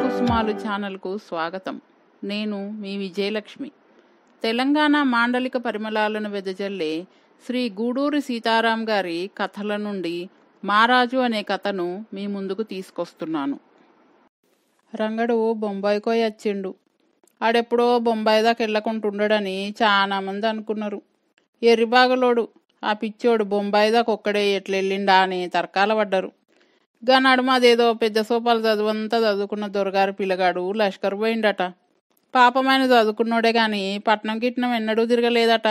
కుసుమాలు ఛానల్కు స్వాగతం నేను మీ విజయలక్ష్మి తెలంగాణ మాండలిక పరిమళాలను వెదజల్లే శ్రీ గూడూరి సీతారాం గారి కథల నుండి మారాజు అనే కథను మీ ముందుకు తీసుకొస్తున్నాను రంగడు బొంబాయికో వచ్చిండు ఆడెప్పుడో బొంబాయి దాకా వెళ్ళకుంటుండడని చాలామంది అనుకున్నారు ఎర్రిబాగలోడు ఆ పిచ్చోడు బొంబాయి దాకా ఒక్కడే ఎట్లెళ్ళిండా అని తర్కాల పడ్డరు గనాడు మాదేదో పెద్ద సోపాలు చదువంతా చదువుకున్న దొరగారు పిల్లగాడు లష్కర్ పోయిండట పాపమైన చదువుకున్నోడే కానీ పట్నం గిట్నం ఎన్నడూ తిరగలేదట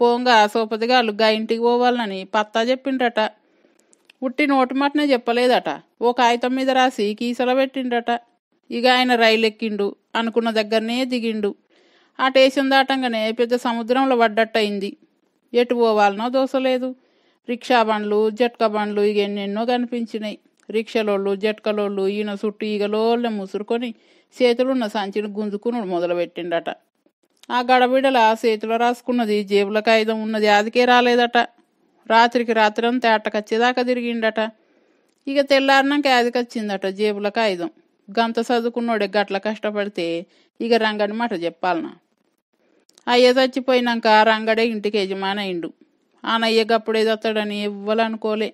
పోంగా సోపతిగా అలుగ్గా ఇంటికి పోవాలని పత్తా చెప్పిండట ఉట్టి నోటి మాటనే చెప్పలేదట ఓ కాగితం మీద రాసి కీసల పెట్టిండట ఇక ఆయన రైలు ఎక్కిండు అనుకున్న దగ్గరనే దిగిండు ఆ టేషన్ దాటంగానే పెద్ద సముద్రంలో పడ్డట్టయింది ఎటు పోవాలనో దోసలేదు రిక్షా బండ్లు జట్క బండ్లు ఇక ఎన్నెన్నో కనిపించినాయి రిక్షలోళ్ళు జట్కలోళ్ళు ఈయన చుట్టూ ఈగలోళ్ళ ముసురుకొని చేతులున్న సంచిని గుంజుకుని మొదలుపెట్టిండట ఆ గడబిడల చేతిలో రాసుకున్నది జేబుల కాయిదం ఉన్నది అదికే రాలేదట రాత్రికి రాత్రంతా అట్టకచ్చేదాకా తిరిగిండట ఇక తెల్లారినాక అదికొచ్చిందట జేబుల కాగితం గంత చదువుకున్నోడే గట్ల కష్టపడితే ఇక రంగడి మాట చెప్పాలనా అయ్య చచ్చిపోయినాక రంగడే ఇంటికి యజమాని అయిండు ఆ నయ్యగప్పుడు ఎదొస్తాడని ఇవ్వాలనుకోలే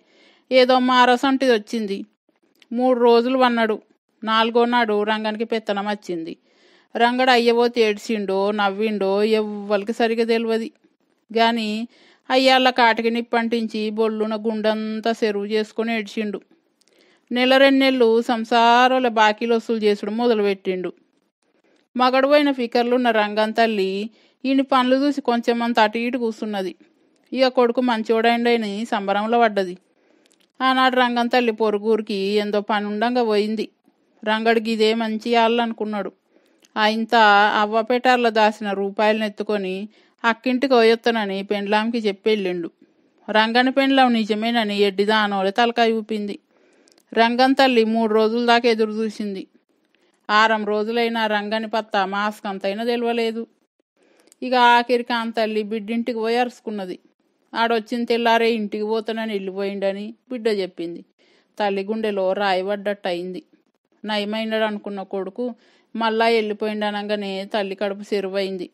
ఏదో మారసంటిది వచ్చింది మూడు రోజులు వన్నాడు నాలుగో నాడు రంగానికి పెత్తనం వచ్చింది రంగడు అయ్యవో తేడ్చిండో నవ్విండో ఎవ్వరికి సరిగా తెలియదు కానీ అయ్యాళ్ళ కాటికి నిప్పంటించి బొల్లున గుండంతా సెరువు చేసుకుని ఏడ్చిండు నెల రెండు నెలలు సంసారాల బాకీలు వసూలు చేసుడు మొదలుపెట్టిండు మగడుపోయిన ఫికర్లున్న రంగం తల్లి ఈయన పనులు చూసి కొంచెం అంత అటు ఇటు కూర్చున్నది ఇక కొడుకు మంచోడండి సంబరంలో పడ్డది ఆనాడు రంగం తల్లి పొరుగురికి ఎంతో పని ఉండంగా పోయింది రంగడికి ఇదే మంచి ఆ ఆయంత అవ్వపేటార్లో దాసిన రూపాయలను ఎత్తుకొని అక్కింటికి పోయొత్తనని పెండ్లాంకి చెప్పి వెళ్ళిండు రంగని పెండ్లాం నిజమేనని ఎడ్డిదా తలకాయ ఊపింది రంగం తల్లి మూడు రోజుల దాకా ఎదురు చూసింది ఆరం రోజులైన రంగని పత్త మాస్క్ అంతైనా తెలియలేదు ఇక ఆఖరికి తల్లి బిడ్డింటికి పోయి అరుచుకున్నది ఆడొచ్చిన తెల్లారే ఇంటికి పోతానని వెళ్ళిపోయిండని బిడ్డ చెప్పింది తల్లి గుండెలో రాయబడ్డట్టు అయింది నయమైనడు అనుకున్న కొడుకు మళ్ళా వెళ్ళిపోయిండనగానే తల్లి కడుపు సెరువైంది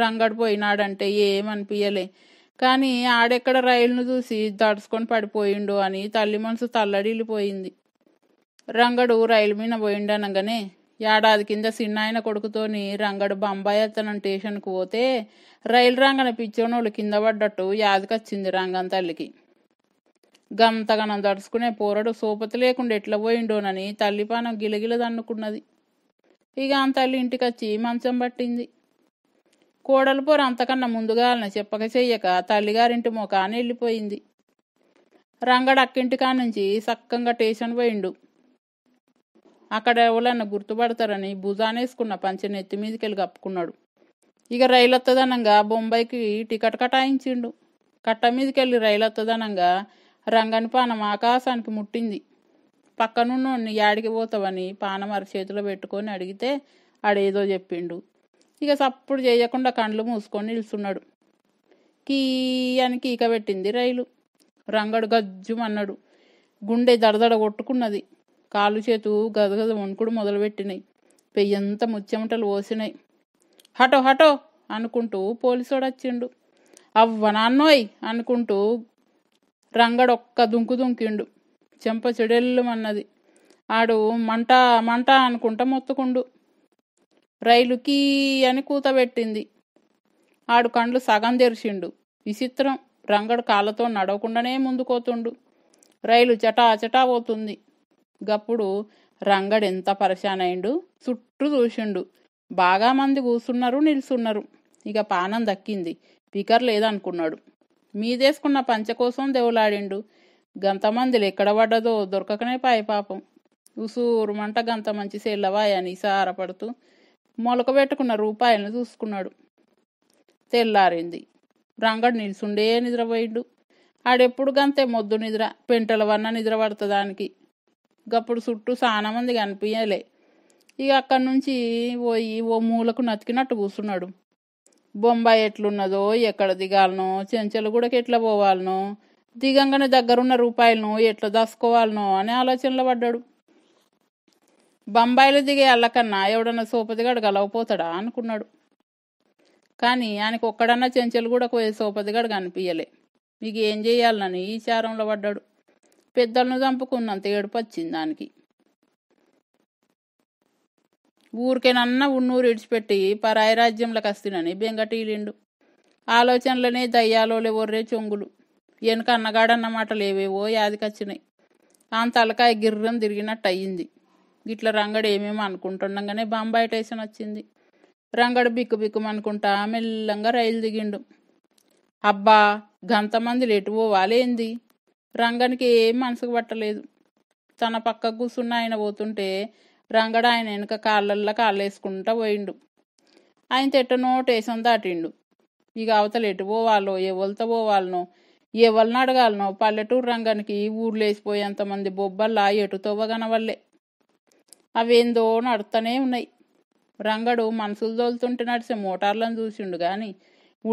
రంగడు పోయినాడంటే ఏమనిపించలే కానీ ఆడెక్కడ రైలును చూసి దడుచుకొని పడిపోయిండు అని తల్లి మనసు తల్లడిల్లిపోయింది రంగడు రైలు మీద పోయిండనగానే ఏడాది కింద సిన్నాయన కొడుకుతోని రంగడు బొంబాయి అతను స్టేషన్కు పోతే రైలు రంగన పిచ్చోనోళ్ళు కింద పడ్డట్టు యాదకొచ్చింది రంగం తల్లికి గంతగనం దడుచుకునే పోరడు సూపతి లేకుండా ఎట్లా పోయిండోనని తల్లిపానం గిలగిల దన్నుకున్నది ఇక ఆ తల్లి ఇంటికొచ్చి మంచం పట్టింది కోడలు పోరు అంతకన్నా ముందుగాలని చెప్పక చెయ్యక తల్లిగారింటి మోకాని వెళ్ళిపోయింది రంగడు అక్కింటికా నుంచి సక్కంగా టేషన్ పోయిండు అక్కడ ఎవరన్నా గుర్తుపడతారని భుజానేసుకున్న పంచె నెత్తి మీదకెళ్ళి కప్పుకున్నాడు ఇక రైలు వస్తుందనంగా బొంబాయికి టికెట్ కటాయించిండు కట్ట మీదకెళ్ళి రైలు వస్తుందనంగా రంగని పానం ఆకాశానికి ముట్టింది పక్కనున్నోడిని యాడికి పోతావని పానం అర చేతిలో పెట్టుకొని అడిగితే ఆడేదో చెప్పిండు ఇక సప్పుడు చేయకుండా కండ్లు మూసుకొని నిలుస్తున్నాడు కీ అని కీక పెట్టింది రైలు రంగడు గజ్జుమన్నాడు గుండె దడదడ కొట్టుకున్నది కాళ్ళు చేతు గదగద వణుకుడు మొదలుపెట్టినాయి పెయ్యంత ముచ్చెమటలు పోసినాయి హటో హటో అనుకుంటూ పోలీసోడొచ్చిండు వచ్చిండు అవ్వ నాన్నోయ్ అనుకుంటూ రంగడొక్క దుంకు దుంకిండు చెంప చెడెల్లుమన్నది ఆడు మంట మంట అనుకుంటా మొత్తుకుండు రైలుకి అని కూతబెట్టింది ఆడు కండ్లు సగం తెరిచిండు విచిత్రం రంగడు కాళ్ళతో నడవకుండానే ముందుకోతుండు రైలు చటా చటా పోతుంది గప్పుడు రంగడు ఎంత పరిశాన్ అయిండు చుట్టూ చూసిండు బాగా మంది కూసున్నారు నిల్చున్నారు ఇక పానం దక్కింది పికర్ లేదనుకున్నాడు మీదేసుకున్న పంచ కోసం దేవులాడిండు గంతమందిలు ఎక్కడ పడ్డదో దొరకకనే పాయ పాపం ఉసూరుమంట గంత మంచి అని సారపడుతూ పెట్టుకున్న రూపాయలను చూసుకున్నాడు తెల్లారింది రంగడు నిల్చుండే నిద్రపోయిండు ఆడెప్పుడు గంతే మొద్దు నిద్ర పెంటల వన్న నిద్ర పడుతుందానికి గప్పుడు చుట్టూ చాలా మంది కనిపించలే ఇక అక్కడి నుంచి పోయి ఓ మూలకు నతికినట్టు కూర్చున్నాడు బొంబాయి ఎట్లున్నదో ఎక్కడ దిగాలనో చెంచలు కూడా ఎట్లా పోవాలనో దిగంగానే దగ్గరున్న రూపాయలను ఎట్లా దాసుకోవాలనో అనే ఆలోచనలో పడ్డాడు బొంబాయిలో దిగే వాళ్ళకన్నా ఎవడన్నా సోపతిగాడు గలవపోతాడా అనుకున్నాడు కానీ ఆయనకు ఒక్కడన్నా చెంచలు కూడా పోయే సోపతిగాడు కనిపించలే మీకు ఏం చేయాలని ఈ చారంలో పడ్డాడు పెద్దలను చంపుకున్నంత ఏడుపు వచ్చింది దానికి ఊరికేనన్నా ఉన్నూరు ఇడిచిపెట్టి పరాయి రాజ్యంలోకి వస్తునని బెంగటీలిండు ఆలోచనలనే దయ్యాలోలే ఒర్రే చొంగులు వెనుక అన్నగాడన్నమాట లేవేవో యాదికొచ్చినాయి ఆమె తలకాయ గిర్రం తిరిగినట్టు అయ్యింది ఇట్లా రంగడు ఏమేమో అనుకుంటుండగానే బాంబాయి టేషన్ వచ్చింది రంగడు బిక్కు బిక్కుమనుకుంటా మెల్లంగా రైలు దిగిండు అబ్బా గంతమంది లేటు పోవాలేంది రంగనికి ఏం మనసుకు పట్టలేదు తన పక్క కూర్చున్న ఆయన పోతుంటే రంగడు ఆయన వెనుక కాళ్ళల్లో కాళ్ళేసుకుంటా పోయిండు ఆయన తిట్టనో టేషన్ దాటిండు ఇక అవతల ఎటు పోవాలో ఎవరితో పోవాలనో ఎవరిని అడగాలనో పల్లెటూరు రంగానికి ఊర్లేసిపోయేంతమంది బొబ్బల్లా ఎటు తవ్వగనవల్లే అవేందో నడుతూనే ఉన్నాయి రంగడు మనసులు తోలుతుంటే నడిచే మోటార్లను చూసిండు కానీ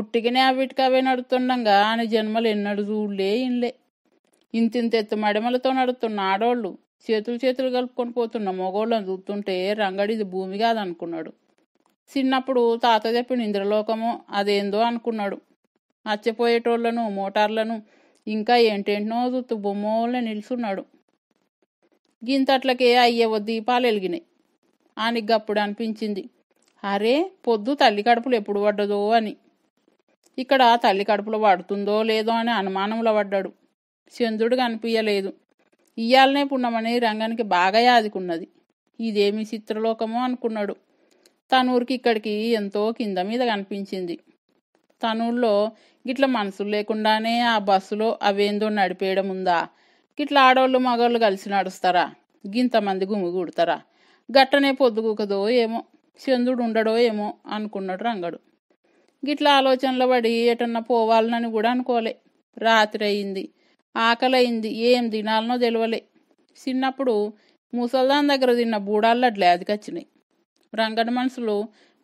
ఉట్టికినే అవిటికి అవే నడుతుండగా ఆయన జన్మలు ఎన్నడు చూడలే ఇన్లే ఇంతింతెత్తు మడమలతో నడుస్తున్న ఆడోళ్ళు చేతులు చేతులు కలుపుకొని పోతున్న మగోళ్ళని చూస్తుంటే రంగడిది భూమి కాదనుకున్నాడు చిన్నప్పుడు తాత చెప్పిన ఇంద్రలోకము అదేందో అనుకున్నాడు అచ్చపోయేటోళ్లను మోటార్లను ఇంకా ఏంటేంటో చూస్తూ బొమ్మోళ్ళని నిలుచున్నాడు గింతట్లకే అయ్యవ దీపాలు వెలిగినాయి గప్పుడు అనిపించింది అరే పొద్దు తల్లి కడుపులు ఎప్పుడు పడ్డదో అని ఇక్కడ తల్లి కడుపులో పడుతుందో లేదో అని అనుమానంలో పడ్డాడు చంద్రుడు కనిపించలేదు ఇయ్యాలనే పున్నమని రంగానికి బాగా యాదికున్నది ఇదేమి చిత్రలోకమో అనుకున్నాడు ఊరికి ఇక్కడికి ఎంతో కింద మీద కనిపించింది తనూరులో గిట్ల మనసులు లేకుండానే ఆ బస్సులో అవేందో నడిపేయడం ఉందా గిట్ల ఆడవాళ్ళు మగవాళ్ళు కలిసి నడుస్తారా గింతమంది గుమిగూడతారా గట్టనే పొద్దుగుకదో ఏమో చంద్రుడు ఉండడో ఏమో అనుకున్నాడు రంగడు గిట్ల ఆలోచనలో పడి ఎటన్నా పోవాలనని కూడా అనుకోలే రాత్రి అయింది అయింది ఏం తినాలనో తెలియలే చిన్నప్పుడు ముసల్దాన్ దగ్గర తిన్న బూడాలు అట్లా అదికొచ్చినాయి రంగడి మనసులో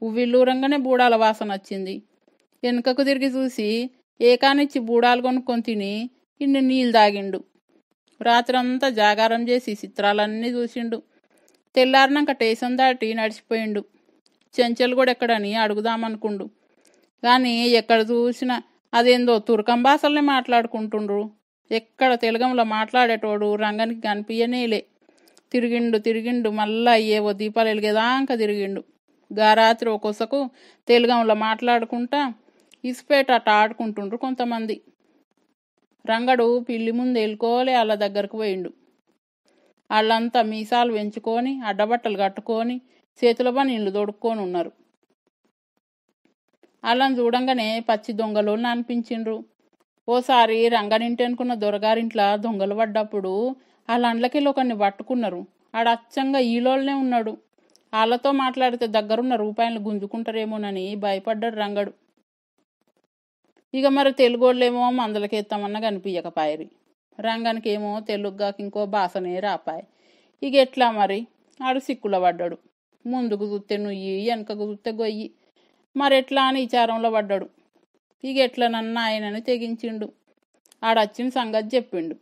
ఉవ్విల్లూరంగానే బూడాల వాసన వచ్చింది వెనుకకు తిరిగి చూసి ఏకానిచ్చి బూడాలు కొనుక్కొని తిని ఇన్ని నీళ్ళు తాగిండు రాత్రంతా జాగారం చేసి చిత్రాలన్నీ చూసిండు తెల్లారినాక టేషన్ దాటి నడిచిపోయిండు చెంచలు కూడా ఎక్కడని అడుగుదామనుకుండు కానీ ఎక్కడ చూసినా అదేందో తుర్కం భాషల్ని మాట్లాడుకుంటుండ్రు ఎక్కడ తెలుగంలో మాట్లాడేటోడు రంగనికి కనిపించనేలే తిరిగిండు తిరిగిండు మళ్ళా అయ్యేవో దీపాలు వెలిగేదాంక తిరిగిండు గా రాత్రి ఒక్కొసకు తెలుగంలో మాట్లాడుకుంటా ఇసుపేట అట ఆడుకుంటుండ్రు కొంతమంది రంగడు పిల్లి ముందు వెళ్ళుకోలే వాళ్ళ దగ్గరకు పోయిండు వాళ్ళంతా మీసాలు పెంచుకొని అడ్డబట్టలు కట్టుకొని చేతుల పని ఇల్లు దొడుక్కొని ఉన్నారు వాళ్ళని చూడంగానే పచ్చి దొంగలు అనిపించిండ్రు ఓసారి రంగనింటి అనుకున్న దొరగారింట్ల దొంగలు పడ్డప్పుడు వాళ్ళ అండ్లకెళ్ళి ఒకరిని పట్టుకున్నారు ఆడ అచ్చంగా ఈలోళ్ళనే ఉన్నాడు వాళ్ళతో మాట్లాడితే దగ్గరున్న రూపాయలు గుంజుకుంటారేమోనని భయపడ్డాడు రంగడు ఇక మరి తెలుగోళ్ళేమో మందలకేస్తామన్నా కనిపించకపాయరి రంగనికేమో తెలుగుగా ఇంకో భాషనే రాపాయి ఇక ఎట్లా మరి ఆడు సిక్కుల పడ్డాడు ముందుకు చూస్తే నుయ్యి వెనకకు చూస్తే గొయ్యి ఎట్లా అని విచారంలో పడ్డాడు ఇగెట్లనన్నా ఆయనను తెగించిండు ఆడచ్చిన సంగతి చెప్పిండు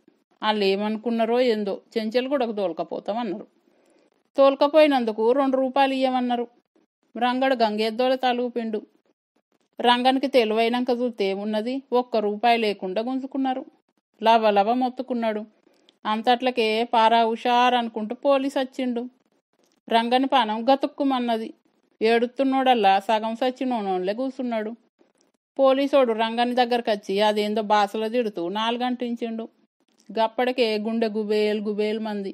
వాళ్ళు ఏమనుకున్నారో ఏందో చెంచెలు కూడా తోలుకపోతామన్నారు తోలుకపోయినందుకు రెండు రూపాయలు ఇయ్యమన్నారు రంగడు గంగేద్దోల తలుగుపిండు రంగనికి తెలివైనాక చూస్తే ఉన్నది ఒక్క రూపాయి లేకుండా గుంజుకున్నారు లవ లవ మొత్తుకున్నాడు అంతట్లకే పారా హుషార్ అనుకుంటూ పోలీస్ వచ్చిండు రంగని పనం గతుక్కుమన్నది ఏడుతున్నాడల్లా సగం సచ్చినోనోళ్ళే కూర్చున్నాడు పోలీసోడు రంగని దగ్గరకు వచ్చి అదేందో బాసలో తిడుతూ నాలుగంటించిండు గప్పటికే గుండె గుబేలు గుబేలు మంది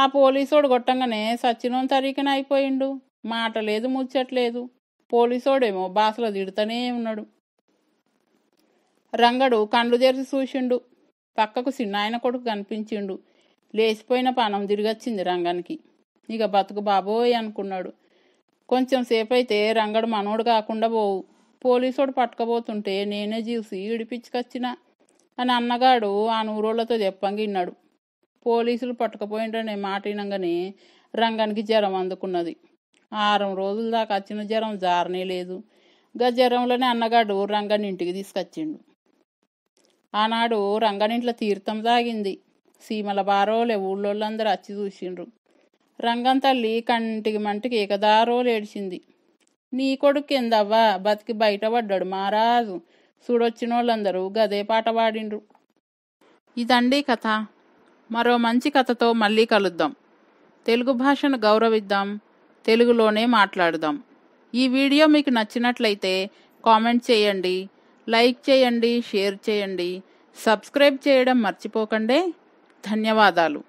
ఆ పోలీసోడు కొట్టంగానే సచ్చినం తరీకన అయిపోయిండు మాట లేదు ముచ్చట్లేదు పోలీసోడేమో బాసలో తిడుతూనే ఉన్నాడు రంగడు కండ్లు తెరిచి చూసిండు పక్కకు సిన్నాయన కొడుకు కనిపించిండు లేచిపోయిన పనం తిరిగొచ్చింది రంగానికి ఇక బతుకు బాబోయ్ అనుకున్నాడు కొంచెం సేపు అయితే రంగడు మనోడు కాకుండా పోవు పోలీసోడు పట్టుకబోతుంటే నేనే చూసి విడిపించుకొచ్చిన అని అన్నగాడు ఆ నూరోళ్లతో చెప్పంగిన్నాడు పోలీసులు పట్టుకుపోయింటనే మాట వినంగానే రంగానికి జ్వరం అందుకున్నది ఆరం రోజుల దాకా వచ్చిన జ్వరం జారనే లేదు గా జ్వరంలోనే అన్నగాడు రంగని ఇంటికి తీసుకొచ్చిండు ఆనాడు రంగనింట్లో తీర్థం తాగింది సీమల బారోలే ఊళ్ళోళ్ళందరూ వచ్చి చూసిండ్రు రంగం తల్లి కంటికి మంటికి ఏకదారో లేడిచింది నీ కొడుకు ఎందవ్వా బతికి బయటపడ్డాడు మహారాజు చూడొచ్చిన వాళ్ళందరూ గదే పాట పాడిండ్రు ఇదండి కథ మరో మంచి కథతో మళ్ళీ కలుద్దాం తెలుగు భాషను గౌరవిద్దాం తెలుగులోనే మాట్లాడుదాం ఈ వీడియో మీకు నచ్చినట్లయితే కామెంట్ చేయండి లైక్ చేయండి షేర్ చేయండి సబ్స్క్రైబ్ చేయడం మర్చిపోకండి ధన్యవాదాలు